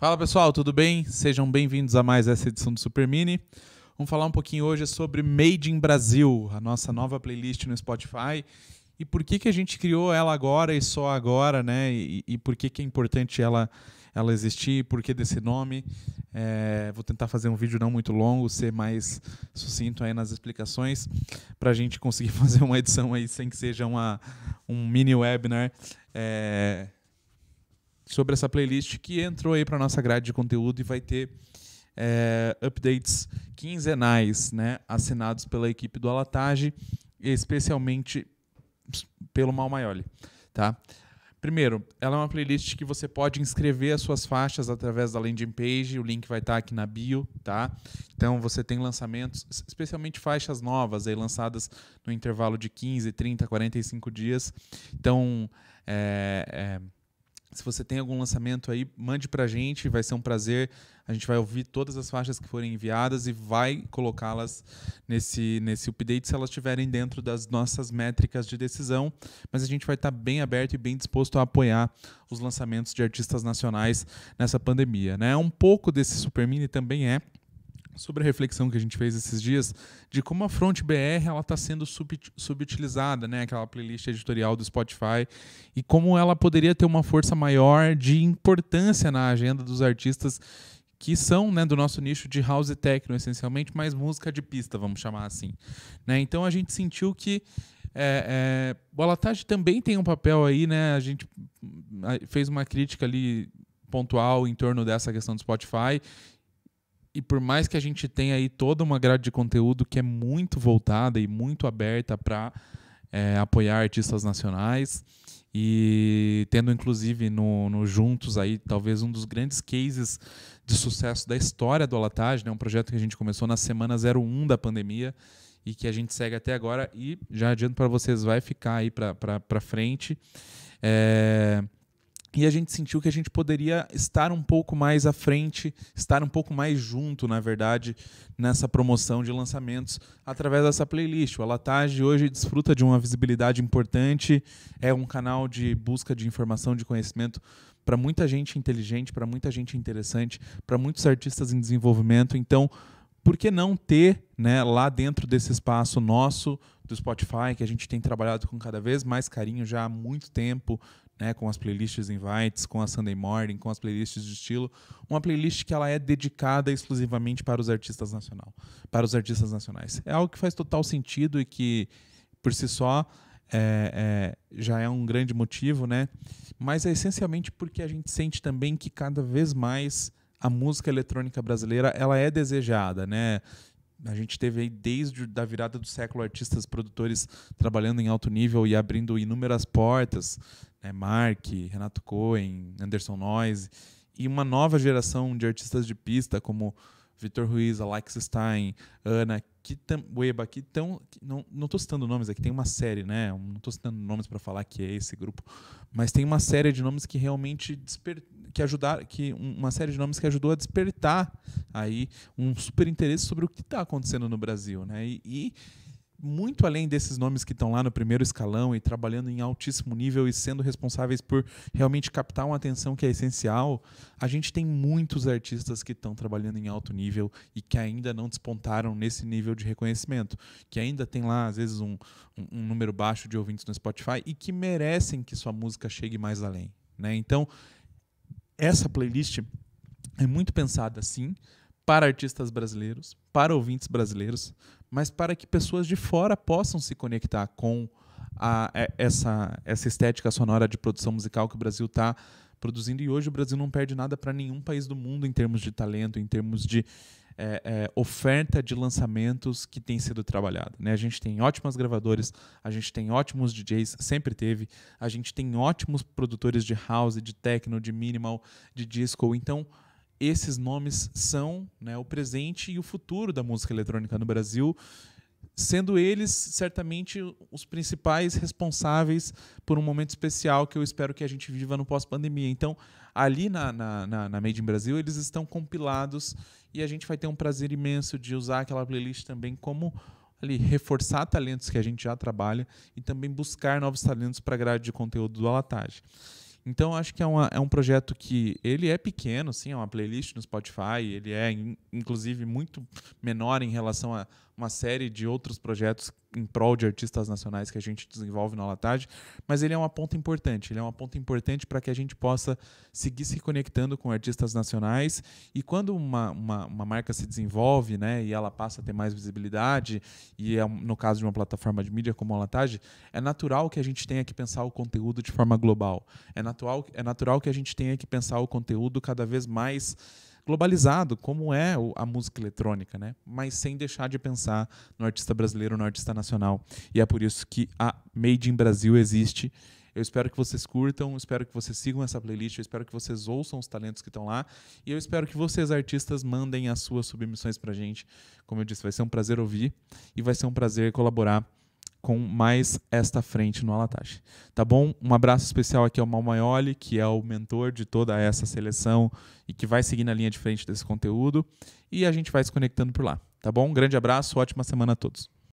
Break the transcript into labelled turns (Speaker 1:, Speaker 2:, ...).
Speaker 1: Fala pessoal, tudo bem? Sejam bem-vindos a mais essa edição do Super Mini. Vamos falar um pouquinho hoje sobre Made in Brasil, a nossa nova playlist no Spotify. E por que, que a gente criou ela agora e só agora, né? E, e por que, que é importante ela, ela existir, por que desse nome. É, vou tentar fazer um vídeo não muito longo, ser mais sucinto aí nas explicações, para a gente conseguir fazer uma edição aí sem que seja uma, um mini webinar. É, sobre essa playlist que entrou aí para nossa grade de conteúdo e vai ter é, updates quinzenais, né, assinados pela equipe do Alatage, especialmente pelo Mal Maioli, tá? Primeiro, ela é uma playlist que você pode inscrever as suas faixas através da landing page, o link vai estar tá aqui na bio, tá? Então você tem lançamentos, especialmente faixas novas aí lançadas no intervalo de 15, 30, 45 dias. Então, é, é se você tem algum lançamento aí, mande para a gente, vai ser um prazer. A gente vai ouvir todas as faixas que forem enviadas e vai colocá-las nesse, nesse update se elas estiverem dentro das nossas métricas de decisão. Mas a gente vai estar tá bem aberto e bem disposto a apoiar os lançamentos de artistas nacionais nessa pandemia. Né? Um pouco desse Super Mini também é sobre a reflexão que a gente fez esses dias de como a Front BR ela está sendo sub, subutilizada, né? Aquela playlist editorial do Spotify e como ela poderia ter uma força maior de importância na agenda dos artistas que são né, do nosso nicho de house techno essencialmente, mas música de pista, vamos chamar assim. Né? Então a gente sentiu que é, é, Bola também tem um papel aí, né? A gente hum, fez uma crítica ali pontual em torno dessa questão do Spotify e por mais que a gente tenha aí toda uma grade de conteúdo que é muito voltada e muito aberta para é, apoiar artistas nacionais, e tendo inclusive no, no, Juntos aí talvez um dos grandes cases de sucesso da história do Alatage, né? um projeto que a gente começou na semana 01 da pandemia e que a gente segue até agora e já adianto para vocês, vai ficar aí para frente. É, e a gente sentiu que a gente poderia estar um pouco mais à frente, estar um pouco mais junto, na verdade, nessa promoção de lançamentos através dessa playlist. O Alatage hoje desfruta de uma visibilidade importante, é um canal de busca de informação, de conhecimento para muita gente inteligente, para muita gente interessante, para muitos artistas em desenvolvimento. Então, por que não ter né, lá dentro desse espaço nosso do Spotify, que a gente tem trabalhado com cada vez mais carinho já há muito tempo, né, com as playlists invites, com a Sunday Morning, com as playlists de estilo, uma playlist que ela é dedicada exclusivamente para os artistas nacional, para os artistas nacionais. É algo que faz total sentido e que por si só é, é, já é um grande motivo, né? Mas é essencialmente porque a gente sente também que cada vez mais a música eletrônica brasileira ela é desejada, né? A gente teve aí desde da virada do século artistas produtores trabalhando em alto nível e abrindo inúmeras portas, né? Mark, Renato Cohen, Anderson Noise e uma nova geração de artistas de pista como Vitor Ruiz, Alex Stein, Ana Weba, que estão. Não, não citando nomes aqui, é tem uma série, né? Não estou citando nomes para falar que é esse grupo, mas tem uma série de nomes que realmente desper, que ajudaram, que uma série de nomes que ajudou a despertar aí um super interesse sobre o que está acontecendo no Brasil, né? e, e muito além desses nomes que estão lá no primeiro escalão e trabalhando em altíssimo nível e sendo responsáveis por realmente captar uma atenção que é essencial, a gente tem muitos artistas que estão trabalhando em alto nível e que ainda não despontaram nesse nível de reconhecimento, que ainda tem lá, às vezes, um, um, um número baixo de ouvintes no Spotify e que merecem que sua música chegue mais além. Né? Então, essa playlist é muito pensada assim para artistas brasileiros, para ouvintes brasileiros, mas para que pessoas de fora possam se conectar com a, é, essa, essa estética sonora de produção musical que o Brasil está produzindo. E hoje o Brasil não perde nada para nenhum país do mundo em termos de talento, em termos de é, é, oferta de lançamentos que tem sido trabalhada. Né? A gente tem ótimas gravadoras, a gente tem ótimos DJs, sempre teve, a gente tem ótimos produtores de house, de techno, de minimal, de disco. Então esses nomes são né, o presente e o futuro da música eletrônica no Brasil, sendo eles certamente os principais responsáveis por um momento especial que eu espero que a gente viva no pós-pandemia. Então, ali na, na, na, na Made in Brasil, eles estão compilados e a gente vai ter um prazer imenso de usar aquela playlist também como ali reforçar talentos que a gente já trabalha e também buscar novos talentos para a grade de conteúdo do Alatage. Então, acho que é, uma, é um projeto que ele é pequeno, sim, é uma playlist no Spotify, ele é, in, inclusive, muito menor em relação a uma série de outros projetos em prol de artistas nacionais que a gente desenvolve na Latade, mas ele é uma ponta importante. Ele é uma ponta importante para que a gente possa seguir se conectando com artistas nacionais. E quando uma, uma, uma, marca se desenvolve né, e ela passa a ter mais visibilidade, e é, no caso de uma plataforma de mídia como a Latade, é natural que a gente tenha que pensar o conteúdo de forma global. É natural, é natural que a gente tenha que pensar o conteúdo cada vez mais globalizado, como é a música eletrônica, né? mas sem deixar de pensar no artista brasileiro, no artista nacional. E é por isso que a Made in Brasil existe. Eu espero que vocês curtam, espero que vocês sigam essa playlist, eu espero que vocês ouçam os talentos que estão lá e eu espero que vocês, artistas, mandem as suas submissões a gente. Como eu disse, vai ser um prazer ouvir e vai ser um prazer colaborar com mais esta frente no Alatache. Tá bom? Um abraço especial aqui ao Malmaioli, que é o mentor de toda essa seleção e que vai seguir na linha de frente desse conteúdo. E a gente vai se conectando por lá. Tá bom? Um grande abraço, ótima semana a todos.